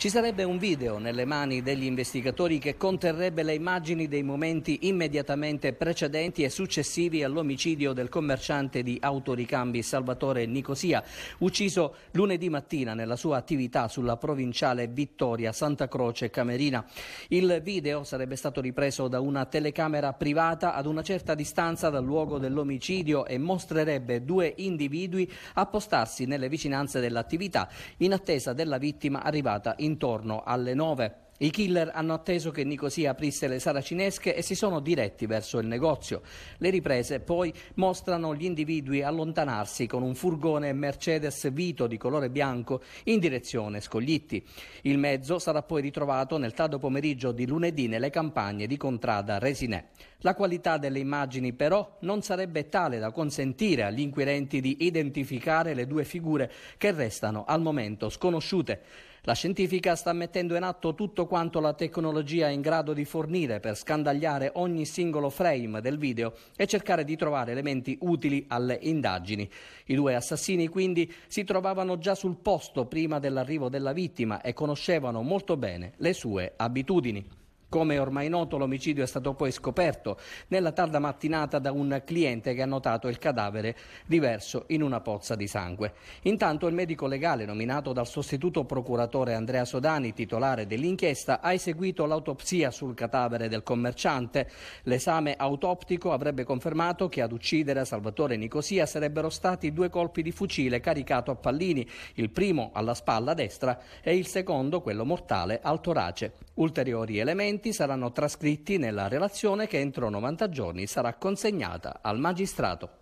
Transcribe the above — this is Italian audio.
Ci sarebbe un video nelle mani degli investigatori che conterrebbe le immagini dei momenti immediatamente precedenti e successivi all'omicidio del commerciante di autoricambi Salvatore Nicosia, ucciso lunedì mattina nella sua attività sulla provinciale Vittoria Santa Croce Camerina. Il video sarebbe stato ripreso da una telecamera privata ad una certa distanza dal luogo dell'omicidio e mostrerebbe due individui appostarsi nelle vicinanze dell'attività in attesa della vittima arrivata in intorno alle 9. I killer hanno atteso che Nicosia aprisse le saracinesche e si sono diretti verso il negozio. Le riprese poi mostrano gli individui allontanarsi con un furgone Mercedes Vito di colore bianco in direzione Scoglitti. Il mezzo sarà poi ritrovato nel tardo pomeriggio di lunedì nelle campagne di Contrada Resinè. La qualità delle immagini però non sarebbe tale da consentire agli inquirenti di identificare le due figure che restano al momento sconosciute. La scientifica sta mettendo in atto tutto quanto la tecnologia è in grado di fornire per scandagliare ogni singolo frame del video e cercare di trovare elementi utili alle indagini. I due assassini quindi si trovavano già sul posto prima dell'arrivo della vittima e conoscevano molto bene le sue abitudini. Come ormai noto, l'omicidio è stato poi scoperto nella tarda mattinata da un cliente che ha notato il cadavere diverso in una pozza di sangue. Intanto il medico legale nominato dal sostituto procuratore Andrea Sodani, titolare dell'inchiesta, ha eseguito l'autopsia sul cadavere del commerciante. L'esame autoptico avrebbe confermato che ad uccidere Salvatore Nicosia sarebbero stati due colpi di fucile caricato a pallini, il primo alla spalla destra e il secondo, quello mortale, al torace. Ulteriori elementi saranno trascritti nella relazione che entro 90 giorni sarà consegnata al magistrato.